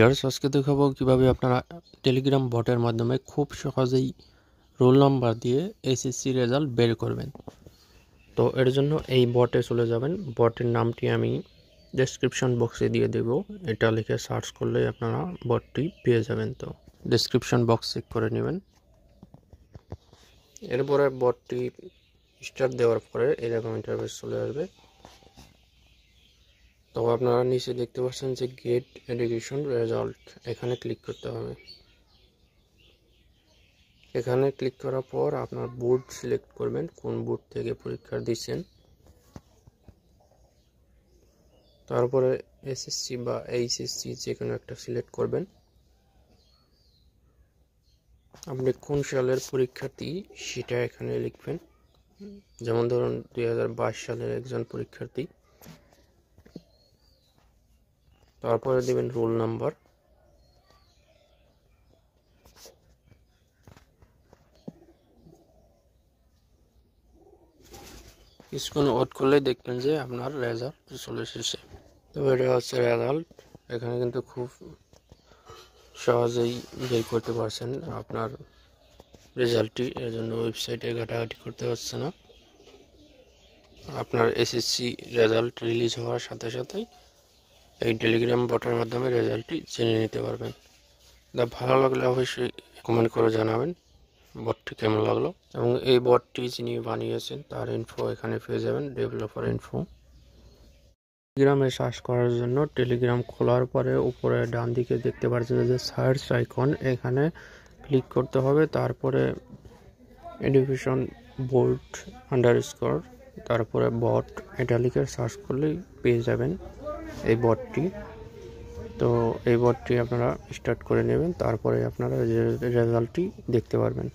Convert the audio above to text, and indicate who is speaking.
Speaker 1: viewers আজকে দেখাবো কীভাবে আপনারা টেলিগ্রাম বটের মাধ্যমে খুব সহজেই রোল নাম্বার দিয়ে এসএসসি রেজাল্ট বের করবেন তো এর জন্য এই বটে চলে যাবেন বটের নামটি আমি ডেসক্রিপশন বক্সে দিয়ে দেব এটা লিখে সার্চ করলে আপনারা বটটি পেয়ে যাবেন তো ডেসক্রিপশন বক্স চেক করে নেবেন এরপরে বটটি স্টার্ট দেওয়ার পরে এরকম ইন্টারভিউ চলে আসবে তো আপনারা নিচে দেখতে পাচ্ছেন যে গেট এডুকেশন রেজাল্ট এখানে ক্লিক করতে হবে এখানে ক্লিক করার পর আপনার বোর্ড সিলেক্ট করবেন কোন বোর্ড থেকে পরীক্ষা দিচ্ছেন তারপরে এসএসসি বা এইচএসসি যে কোনো একটা সিলেক্ট করবেন আপনি কোন সালের পরীক্ষার্থী সেটা এখানে লিখবেন যেমন ধরুন দুই সালের একজন পরীক্ষার্থী তারপরে দেবেন রোল নাম্বার কিছুক্ষণ ওয়েট করলে দেখবেন যে আপনার রেজাল্ট চলে এসেছে তো এটা হচ্ছে রেজাল্ট এখানে কিন্তু খুব সহজেই বের করতে পারছেন আপনার রেজাল্টটি এর জন্য ওয়েবসাইটে ঘাটাঘাটি করতে হচ্ছে না আপনার এসএসসি রেজাল্ট রিলিজ হওয়ার সাথে সাথেই এই টেলিগ্রাম বটের মাধ্যমে রেজাল্টটি জেনে নিতে পারবেন দা ভালো লাগলে অবশ্যই কমেন্ট করে জানাবেন বটটি কেমন লাগলো এবং এই বটটি যিনি বানিয়েছেন তার ইনফো এখানে পেয়ে যাবেন ডেভেলপার ইনফো টেলিগ্রামে সার্চ করার জন্য টেলিগ্রাম খোলার পরে উপরে ডান দিকে দেখতে পাচ্ছেন যে সার্চ আইকন এখানে ক্লিক করতে হবে তারপরে এডুকেশন বোর্ড আন্ডার স্কোর তারপরে বট এটা লিখে সার্চ করলেই পেয়ে যাবেন এই বটটি তো এই বটটি আপনারা স্টার্ট করে নেবেন তারপরে আপনারা রেজাল্টটি দেখতে পারবেন